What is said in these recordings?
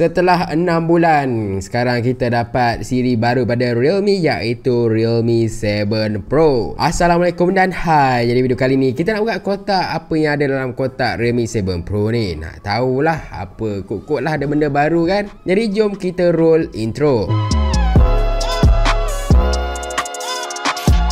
Setelah 6 bulan, sekarang kita dapat siri baru pada Realme iaitu Realme 7 Pro. Assalamualaikum dan hai. Jadi video kali ni kita nak buka kotak apa yang ada dalam kotak Realme 7 Pro ni. Nak tahulah apa kot-kot lah ada benda baru kan. Jadi jom kita roll intro. Intro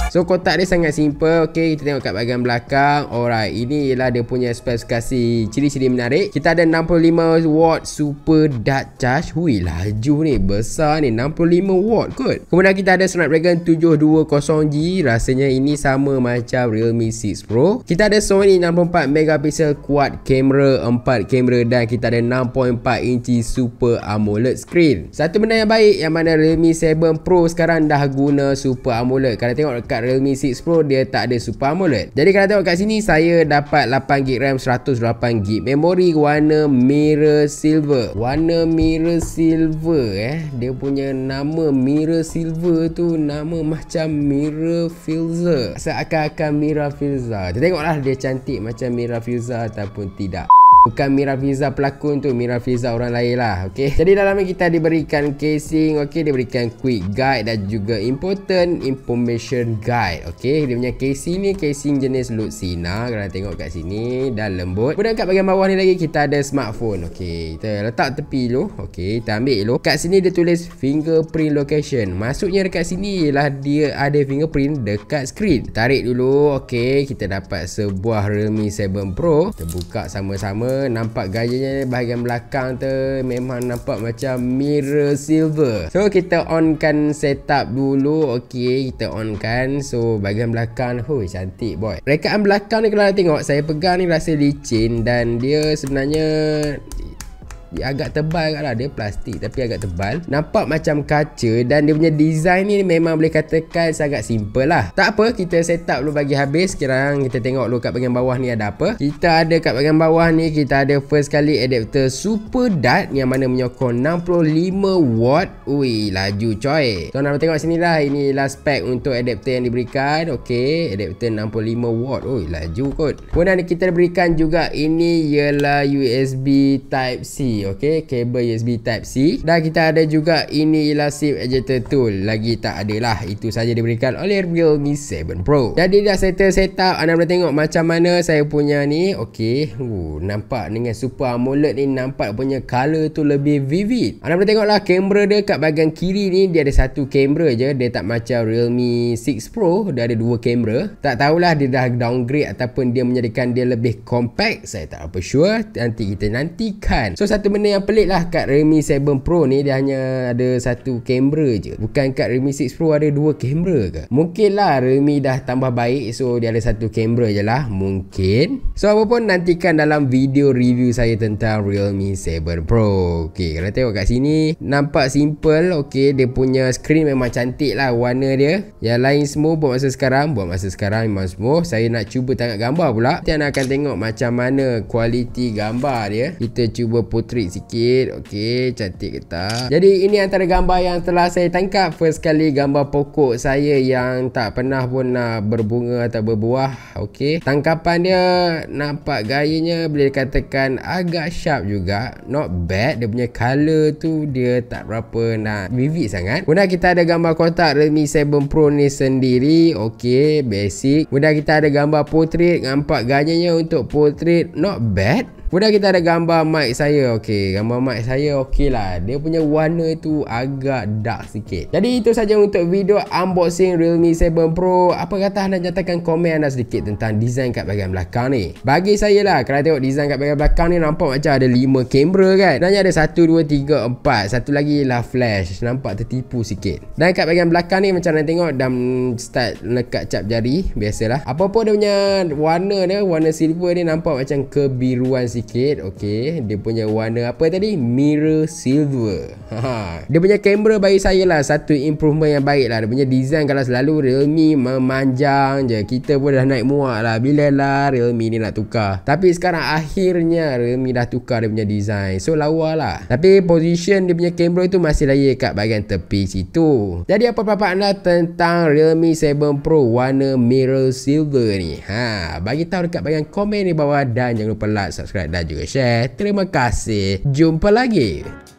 So kotak dia sangat simple Okay kita tengok kat bahagian belakang Alright ini ialah dia punya spesifikasi Ciri-ciri menarik Kita ada 65 watt super dark charge Hui laju ni besar ni 65 watt kot Kemudian kita ada Snapdragon 720G Rasanya ini sama macam Realme 6 Pro Kita ada Sony 64 megapixel quad camera 4 kamera dan kita ada 6.4 inci super AMOLED screen Satu benda yang baik yang mana Realme 7 Pro sekarang dah guna super AMOLED Kalau tengok dekat dekat Realme 6 Pro dia tak ada Super AMOLED. Jadi kalau tengok kat sini saya dapat 8GB RAM 108GB memori warna mirror silver. Warna mirror silver eh dia punya nama mirror silver tu nama macam mirror filzer. Seakan-akan mirror filzer. Kita tengoklah dia cantik macam mirror filzer ataupun tidak. Bukan Mira Filza pelakon tu Mira Filza orang lain lah okay? Jadi dalam ni kita diberikan casing okay? Diberikan quick guide Dan juga important information guide okay? Dia punya casing ni Casing jenis Luxina Kalau tengok kat sini Dan lembut Kemudian kat bagian bawah ni lagi Kita ada smartphone okay? Kita letak tepi tu okay? Kita ambil tu Kat sini dia tulis Fingerprint location Maksudnya dekat sini Ialah dia ada fingerprint Dekat screen Tarik dulu okay? Kita dapat sebuah Realme 7 Pro Kita buka sama-sama semua nampak gayanya bahagian belakang tu memang nampak macam mirror silver so kita onkan setup dulu okey kita onkan so bahagian belakang hoi cantik boy rekaan belakang ni kalau tengok saya pegang ni rasa licin dan dia sebenarnya dia agak tebal kat lah dia plastik tapi agak tebal nampak macam kaca dan dia punya design ni memang boleh katakan sangat simple lah tak apa kita set up dulu bagi habis sekarang kita tengok dulu kat bagian bawah ni ada apa kita ada kat bagian bawah ni kita ada first kali adapter super dart yang mana menyokong 65 watt ui laju coy tuan nak tengok sini lah ini last pack untuk adapter yang diberikan ok adapter 65 watt ui laju kot kemudian kita berikan juga ini ialah USB type C okey kabel USB type C dan kita ada juga ini ialah SIM ejector tool lagi tak ada lah itu saja diberikan oleh Realme 7 Pro jadi dah settle setup anda boleh tengok macam mana saya punya ni okey uh nampak dengan super AMOLED ni nampak punya color tu lebih vivid anda boleh tengoklah kamera dia kat bahagian kiri ni dia ada satu kamera je dia tak macam Realme 6 Pro dia ada dua kamera tak tahulah dia dah downgrade ataupun dia menjadikan dia lebih compact saya tak apa sure nanti kita nantikan so satu satu benda yang pelik lah kat Redmi 7 Pro ni dia hanya ada satu kamera je bukan kat Redmi 6 Pro ada dua kamera ke mungkin lah Redmi dah tambah baik so dia ada satu kamera je lah mungkin so apa pun nantikan dalam video review saya tentang Realme 7 Pro ok kalau tengok kat sini nampak simple ok dia punya screen memang cantik lah warna dia yang lain semua buat masa sekarang buat masa sekarang memang semua saya nak cuba tangkap gambar pula nanti anda akan tengok macam mana kualiti gambar dia kita cuba putri straight sikit Okay cantik ke tak Jadi ini antara gambar yang telah saya tangkap First kali gambar pokok saya yang tak pernah pun nak berbunga atau berbuah Okay Tangkapan dia nampak gayanya boleh dikatakan agak sharp juga Not bad Dia punya colour tu dia tak berapa nak vivid sangat Kemudian kita ada gambar kotak Redmi 7 Pro ni sendiri Okay basic Kemudian kita ada gambar portrait Nampak gayanya untuk portrait not bad Kemudian kita ada gambar mic saya Okey, gambar mic saya okey lah Dia punya warna itu agak dark sikit Jadi itu saja untuk video unboxing Realme 7 Pro Apa kata anda nyatakan komen anda sedikit tentang desain kat bahagian belakang ni Bagi saya lah, kalau tengok desain kat bahagian belakang ni Nampak macam ada 5 kamera kan Sebenarnya ada 1, 2, 3, 4 Satu lagi lah flash Nampak tertipu sikit Dan kat bahagian belakang ni macam anda tengok Dah start lekat cap jari Biasalah Apa pun dia punya warna ni? Warna silver ni nampak macam kebiruan sikit sikit Okay Dia punya warna apa tadi Mirror silver Haa Dia punya kamera baik saya lah Satu improvement yang baik lah Dia punya design kalau selalu Realme memanjang je Kita pun dah naik muak lah Bila lah Realme ni nak tukar Tapi sekarang akhirnya Realme dah tukar dia punya design So lawa lah Tapi position dia punya kamera tu Masih lagi kat bahagian tepi situ Jadi apa pendapat anda Tentang Realme 7 Pro Warna mirror silver ni Ha, Bagi tahu dekat bahagian komen di bawah Dan jangan lupa like subscribe dan juga share. Terima kasih. Jumpa lagi.